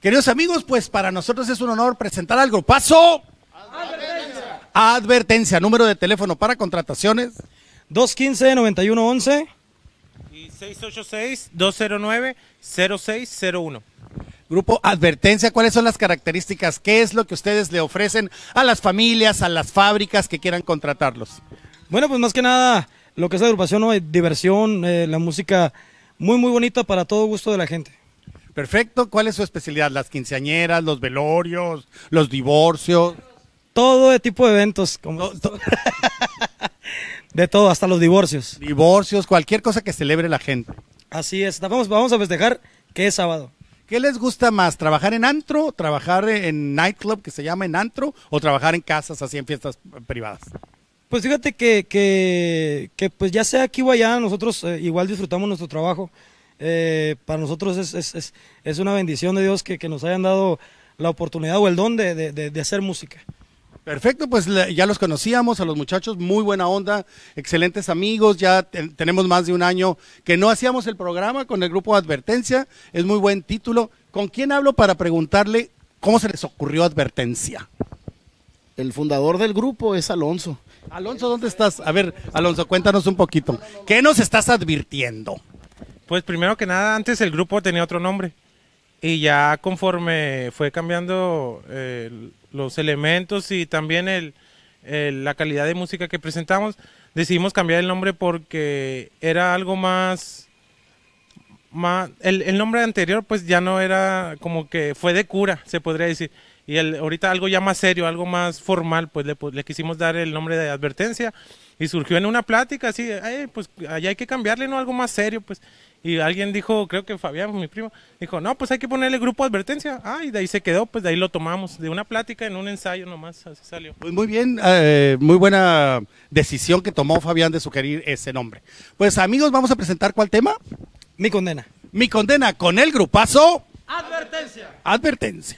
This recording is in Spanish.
Queridos amigos, pues para nosotros es un honor presentar al grupazo. Advertencia. Advertencia, número de teléfono para contrataciones. 215-9111. Y 686-209-0601. Grupo Advertencia, ¿cuáles son las características? ¿Qué es lo que ustedes le ofrecen a las familias, a las fábricas que quieran contratarlos? Bueno, pues más que nada, lo que es la agrupación, diversión, eh, la música muy, muy bonita para todo gusto de la gente. Perfecto. ¿Cuál es su especialidad? ¿Las quinceañeras, los velorios, los divorcios? Todo tipo de eventos. Como... de todo, hasta los divorcios. Divorcios, cualquier cosa que celebre la gente. Así es. Vamos, vamos a festejar que es sábado. ¿Qué les gusta más? ¿Trabajar en antro, trabajar en nightclub, que se llama en antro, o trabajar en casas, así en fiestas eh, privadas? Pues fíjate que, que, pues ya sea aquí o allá, nosotros eh, igual disfrutamos nuestro trabajo. Eh, para nosotros es, una bendición de Dios que, nos hayan dado la oportunidad o el don de, hacer música. Perfecto, pues ya los conocíamos a los muchachos, muy buena onda, excelentes amigos, ya tenemos más de un año que no hacíamos el programa con el grupo Advertencia, es muy buen título. ¿Con quién hablo para preguntarle cómo se les ocurrió Advertencia? El fundador del grupo es Alonso. Alonso, ¿dónde estás? A ver, Alonso, cuéntanos un poquito. ¿Qué nos estás advirtiendo? Pues primero que nada, antes el grupo tenía otro nombre. Y ya conforme fue cambiando eh, los elementos y también el, la calidad de música que presentamos, decidimos cambiar el nombre porque era algo más Ma el, nombre anterior pues ya no era como que fue de cura, se podría decir. Y el, ahorita algo ya más serio, algo más formal, pues le, quisimos dar el nombre de advertencia. Y surgió en una plática así, pues allá hay que cambiarle, ¿no? Algo más serio, pues. Y alguien dijo, creo que Fabián, mi primo, dijo, no, pues hay que ponerle grupo advertencia. Ah, y de ahí se quedó, pues de ahí lo tomamos, de una plática en un ensayo nomás, así salió. Pues, muy bien, eh, muy buena decisión que tomó Fabián de sugerir ese nombre. Pues amigos, vamos a presentar cuál tema. Mi condena. Mi condena con el grupazo. Advertencia. Advertencia.